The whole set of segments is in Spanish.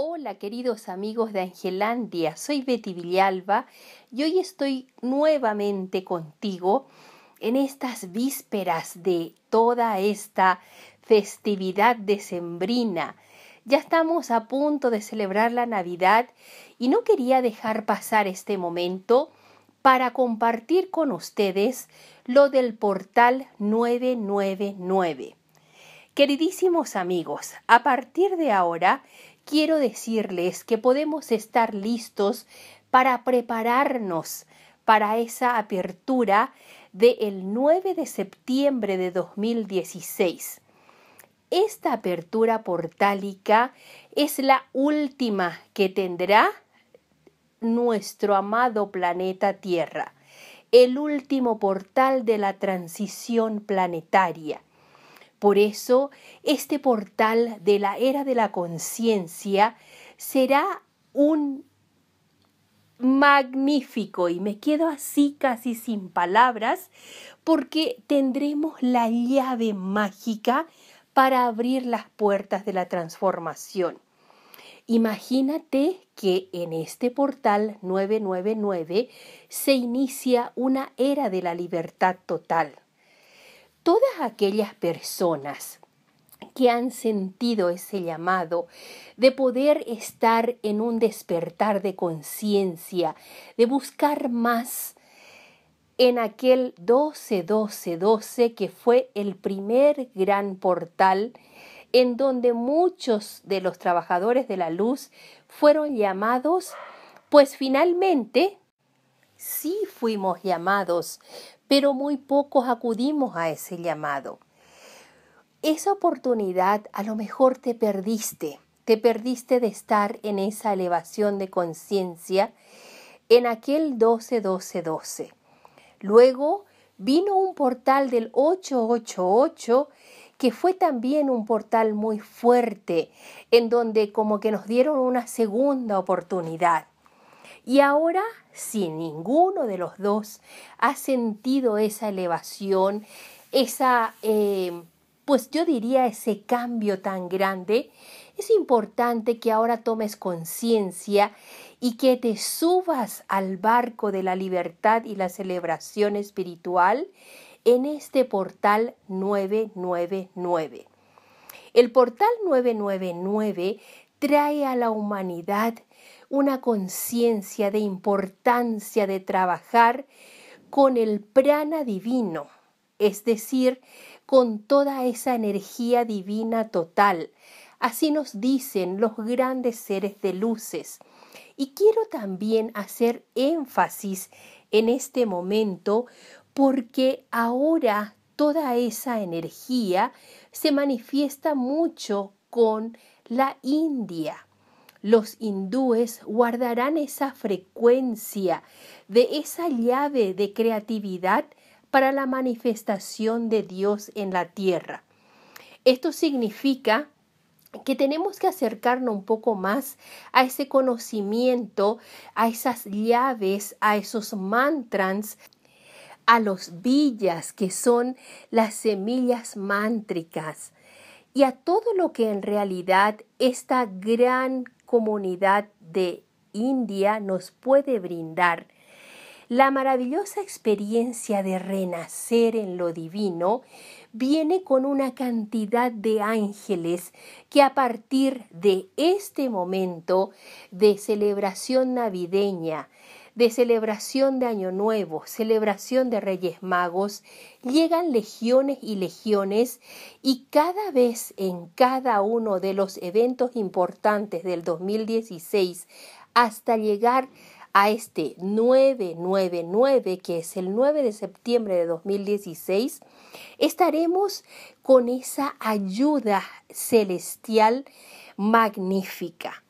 Hola queridos amigos de Angelandia, soy Betty Villalba y hoy estoy nuevamente contigo en estas vísperas de toda esta festividad decembrina. Ya estamos a punto de celebrar la Navidad y no quería dejar pasar este momento para compartir con ustedes lo del portal 999. Queridísimos amigos, a partir de ahora quiero decirles que podemos estar listos para prepararnos para esa apertura del de 9 de septiembre de 2016. Esta apertura portálica es la última que tendrá nuestro amado planeta Tierra, el último portal de la transición planetaria. Por eso, este portal de la era de la conciencia será un magnífico y me quedo así casi sin palabras porque tendremos la llave mágica para abrir las puertas de la transformación. Imagínate que en este portal 999 se inicia una era de la libertad total todas aquellas personas que han sentido ese llamado de poder estar en un despertar de conciencia, de buscar más en aquel 12-12-12 que fue el primer gran portal en donde muchos de los trabajadores de la luz fueron llamados, pues finalmente sí fuimos llamados, pero muy pocos acudimos a ese llamado. Esa oportunidad a lo mejor te perdiste, te perdiste de estar en esa elevación de conciencia en aquel 12-12-12. Luego vino un portal del 888 que fue también un portal muy fuerte, en donde como que nos dieron una segunda oportunidad. Y ahora, si ninguno de los dos ha sentido esa elevación, esa, eh, pues yo diría ese cambio tan grande, es importante que ahora tomes conciencia y que te subas al barco de la libertad y la celebración espiritual en este portal 999. El portal 999 trae a la humanidad una conciencia de importancia de trabajar con el prana divino, es decir, con toda esa energía divina total. Así nos dicen los grandes seres de luces. Y quiero también hacer énfasis en este momento porque ahora toda esa energía se manifiesta mucho con la India. Los hindúes guardarán esa frecuencia de esa llave de creatividad para la manifestación de Dios en la tierra. Esto significa que tenemos que acercarnos un poco más a ese conocimiento, a esas llaves, a esos mantras, a los villas que son las semillas mántricas y a todo lo que en realidad esta gran comunidad de India nos puede brindar la maravillosa experiencia de renacer en lo divino viene con una cantidad de ángeles que a partir de este momento de celebración navideña, de celebración de Año Nuevo, celebración de Reyes Magos, llegan legiones y legiones y cada vez en cada uno de los eventos importantes del 2016 hasta llegar a este 999, que es el 9 de septiembre de 2016, estaremos con esa ayuda celestial magnífica.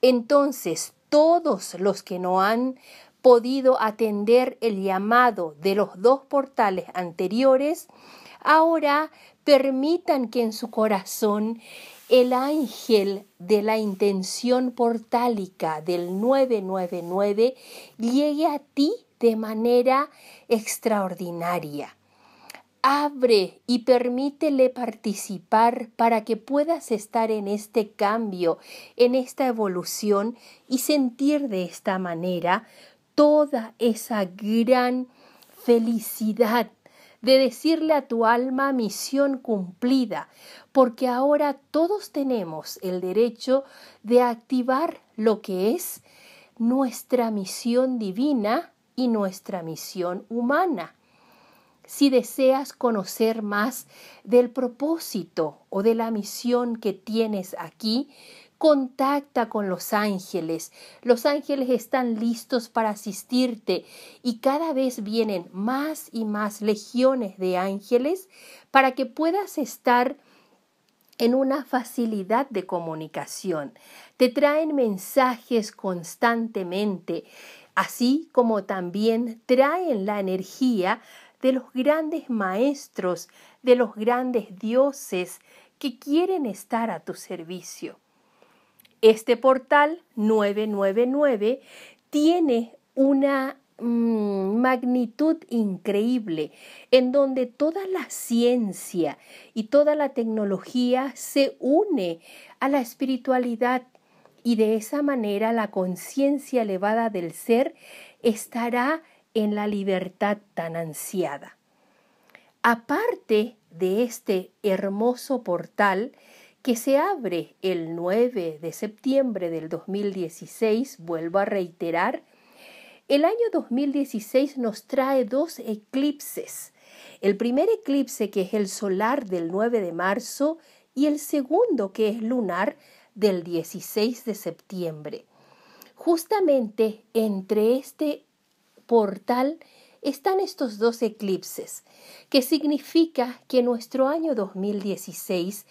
Entonces, todos los que no han podido atender el llamado de los dos portales anteriores, ahora permitan que en su corazón el ángel de la intención portálica del 999 llegue a ti de manera extraordinaria. Abre y permítele participar para que puedas estar en este cambio, en esta evolución y sentir de esta manera toda esa gran felicidad de decirle a tu alma misión cumplida, porque ahora todos tenemos el derecho de activar lo que es nuestra misión divina y nuestra misión humana. Si deseas conocer más del propósito o de la misión que tienes aquí, Contacta con los ángeles. Los ángeles están listos para asistirte y cada vez vienen más y más legiones de ángeles para que puedas estar en una facilidad de comunicación. Te traen mensajes constantemente, así como también traen la energía de los grandes maestros, de los grandes dioses que quieren estar a tu servicio. Este portal 999 tiene una mm, magnitud increíble en donde toda la ciencia y toda la tecnología se une a la espiritualidad y de esa manera la conciencia elevada del ser estará en la libertad tan ansiada. Aparte de este hermoso portal, que se abre el 9 de septiembre del 2016, vuelvo a reiterar, el año 2016 nos trae dos eclipses. El primer eclipse que es el solar del 9 de marzo y el segundo que es lunar del 16 de septiembre. Justamente entre este portal están estos dos eclipses, que significa que nuestro año 2016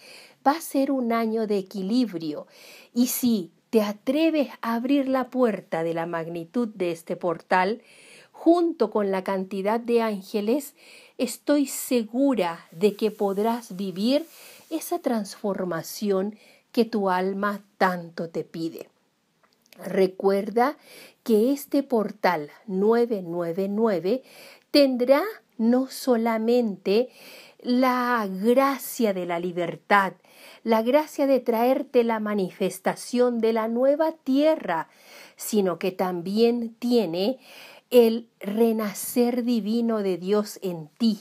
va a ser un año de equilibrio. Y si te atreves a abrir la puerta de la magnitud de este portal, junto con la cantidad de ángeles, estoy segura de que podrás vivir esa transformación que tu alma tanto te pide. Recuerda que este portal 999 tendrá no solamente la gracia de la libertad, la gracia de traerte la manifestación de la nueva tierra, sino que también tiene el renacer divino de Dios en ti.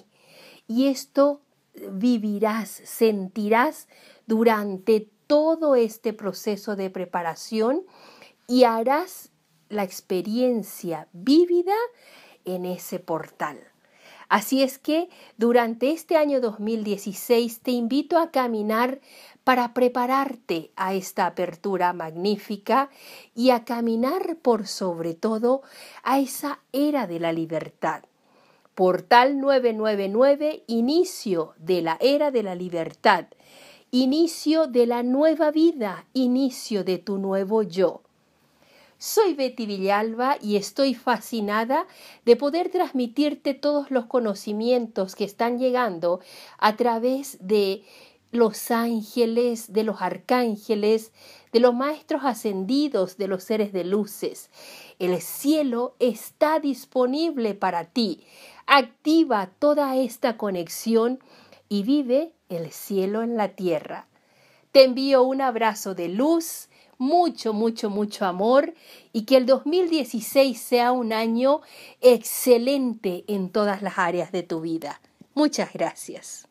Y esto vivirás, sentirás durante todo este proceso de preparación y harás la experiencia vívida en ese portal. Así es que durante este año 2016 te invito a caminar para prepararte a esta apertura magnífica y a caminar por sobre todo a esa era de la libertad. Portal 999, inicio de la era de la libertad, inicio de la nueva vida, inicio de tu nuevo yo. Soy Betty Villalba y estoy fascinada de poder transmitirte todos los conocimientos que están llegando a través de los ángeles, de los arcángeles, de los maestros ascendidos, de los seres de luces. El cielo está disponible para ti. Activa toda esta conexión y vive el cielo en la tierra. Te envío un abrazo de luz mucho, mucho, mucho amor y que el 2016 sea un año excelente en todas las áreas de tu vida. Muchas gracias.